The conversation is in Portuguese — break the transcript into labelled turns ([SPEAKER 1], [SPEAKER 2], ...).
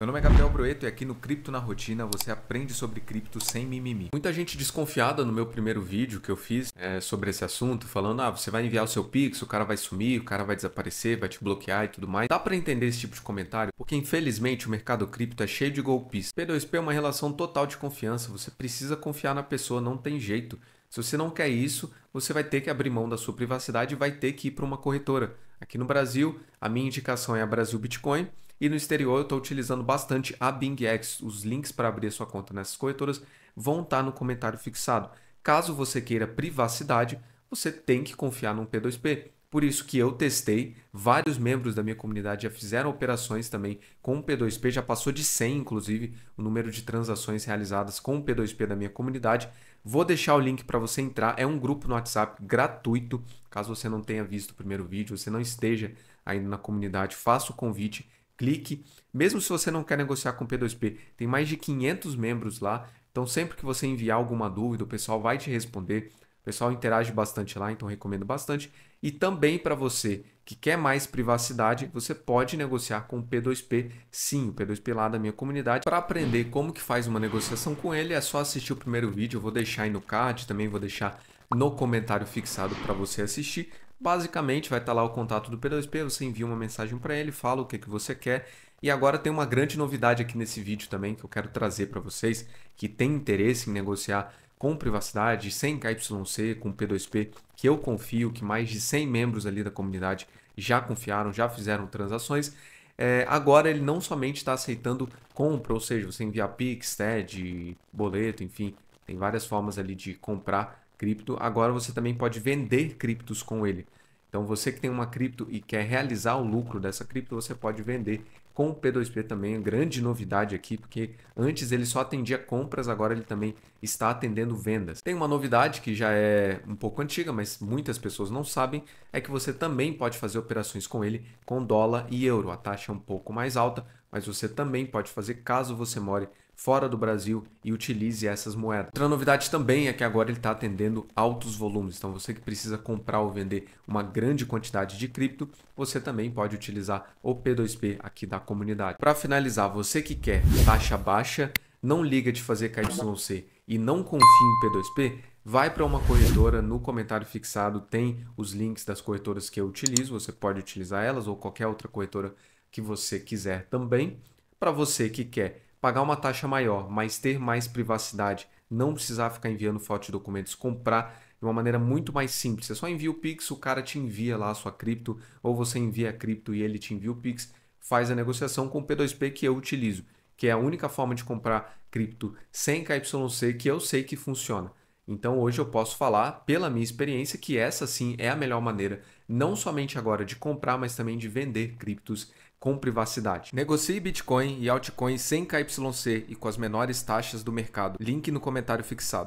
[SPEAKER 1] Meu nome é Gabriel Broeto e aqui no Cripto na Rotina você aprende sobre cripto sem mimimi. Muita gente desconfiada no meu primeiro vídeo que eu fiz é, sobre esse assunto, falando: ah, você vai enviar o seu Pix, o cara vai sumir, o cara vai desaparecer, vai te bloquear e tudo mais. Dá para entender esse tipo de comentário? Porque infelizmente o mercado cripto é cheio de golpistas. P2P é uma relação total de confiança, você precisa confiar na pessoa, não tem jeito. Se você não quer isso, você vai ter que abrir mão da sua privacidade e vai ter que ir para uma corretora. Aqui no Brasil, a minha indicação é a Brasil Bitcoin. E no exterior eu estou utilizando bastante a BingX. Os links para abrir a sua conta nessas corretoras vão estar tá no comentário fixado. Caso você queira privacidade, você tem que confiar num P2P. Por isso que eu testei, vários membros da minha comunidade já fizeram operações também com o P2P, já passou de 100 inclusive o número de transações realizadas com o P2P da minha comunidade. Vou deixar o link para você entrar, é um grupo no WhatsApp gratuito. Caso você não tenha visto o primeiro vídeo, você não esteja ainda na comunidade, faça o convite clique. Mesmo se você não quer negociar com P2P, tem mais de 500 membros lá. Então, sempre que você enviar alguma dúvida, o pessoal vai te responder. O pessoal interage bastante lá, então recomendo bastante. E também para você que quer mais privacidade, você pode negociar com o P2P, sim, o P2P lá da minha comunidade. Para aprender como que faz uma negociação com ele, é só assistir o primeiro vídeo, eu vou deixar aí no card, também vou deixar no comentário fixado para você assistir. Basicamente, vai estar tá lá o contato do P2P, você envia uma mensagem para ele, fala o que, que você quer. E agora tem uma grande novidade aqui nesse vídeo também que eu quero trazer para vocês que tem interesse em negociar com privacidade, sem KYC, com P2P, que eu confio que mais de 100 membros ali da comunidade já confiaram, já fizeram transações. É, agora ele não somente está aceitando compra, ou seja, você envia Pix, TED, boleto, enfim, tem várias formas ali de comprar cripto, agora você também pode vender criptos com ele. Então você que tem uma cripto e quer realizar o lucro dessa cripto, você pode vender com o P2P também. Grande novidade aqui, porque antes ele só atendia compras, agora ele também está atendendo vendas. Tem uma novidade que já é um pouco antiga, mas muitas pessoas não sabem, é que você também pode fazer operações com ele com dólar e euro. A taxa é um pouco mais alta, mas você também pode fazer caso você more fora do Brasil e utilize essas moedas. Outra novidade também é que agora ele está atendendo altos volumes. Então você que precisa comprar ou vender uma grande quantidade de cripto, você também pode utilizar o P2P aqui da comunidade. Para finalizar, você que quer taxa baixa, não liga de fazer KYC e não confie em P2P, vai para uma corretora, no comentário fixado tem os links das corretoras que eu utilizo, você pode utilizar elas ou qualquer outra corretora que você quiser também. Para você que quer pagar uma taxa maior, mas ter mais privacidade, não precisar ficar enviando fotos de documentos, comprar de uma maneira muito mais simples. Você só envia o Pix, o cara te envia lá a sua cripto, ou você envia a cripto e ele te envia o Pix, faz a negociação com o P2P que eu utilizo, que é a única forma de comprar cripto sem KYC que eu sei que funciona. Então hoje eu posso falar, pela minha experiência, que essa sim é a melhor maneira, não somente agora de comprar, mas também de vender criptos com privacidade. Negocie Bitcoin e altcoins sem KYC e com as menores taxas do mercado. Link no comentário fixado.